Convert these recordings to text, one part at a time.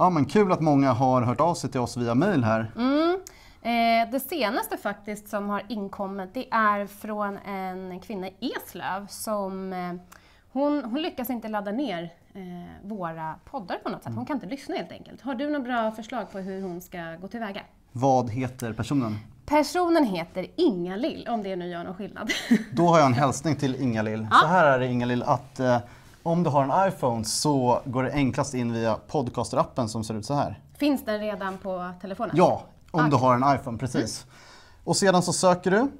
Ja, men kul att många har hört av sig till oss via mail här. Mm. Eh, det senaste faktiskt som har inkommit det är från en kvinna i Eslöv som eh, hon, hon lyckas inte ladda ner eh, våra poddar på något sätt. Mm. Hon kan inte lyssna helt enkelt. Har du några bra förslag på hur hon ska gå tillväga? Vad heter personen? Personen heter Inga-Lill, om det nu gör någon skillnad. Då har jag en hälsning till Inga-Lill. Ja. Så här är det Inga-Lill, att eh, om du har en iPhone så går det enklast in via podcasterappen som ser ut så här. Finns den redan på telefonen? Ja, om ah. du har en iPhone, precis. Mm. Och sedan så söker du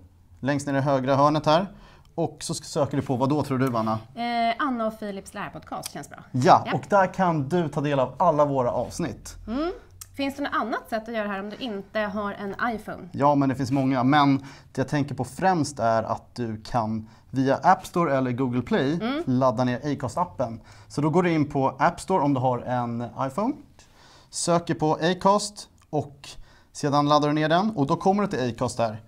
längst ner i högra hörnet här. Och så söker du på vad då tror du Anna? Eh, Anna och Philips lärarpodcast känns bra. Ja, ja, och där kan du ta del av alla våra avsnitt. Mm. Finns det något annat sätt att göra det här om du inte har en iPhone? Ja, men det finns många. Men det jag tänker på främst är att du kan via App Store eller Google Play mm. ladda ner Acast-appen. Så då går du in på App Store om du har en iPhone, söker på Acast och sedan laddar du ner den och då kommer du till Acast där.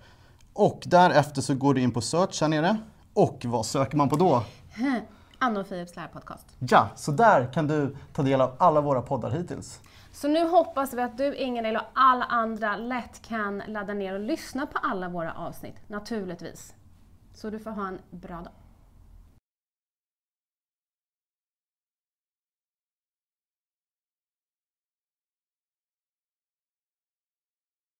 Och därefter så går du in på Search här nere och vad söker man på då? Mm. Anna och Filips lärpodcast. Ja, så där kan du ta del av alla våra poddar hittills. Så nu hoppas vi att du, Ingrid och alla andra lätt kan ladda ner och lyssna på alla våra avsnitt, naturligtvis. Så du får ha en bra dag.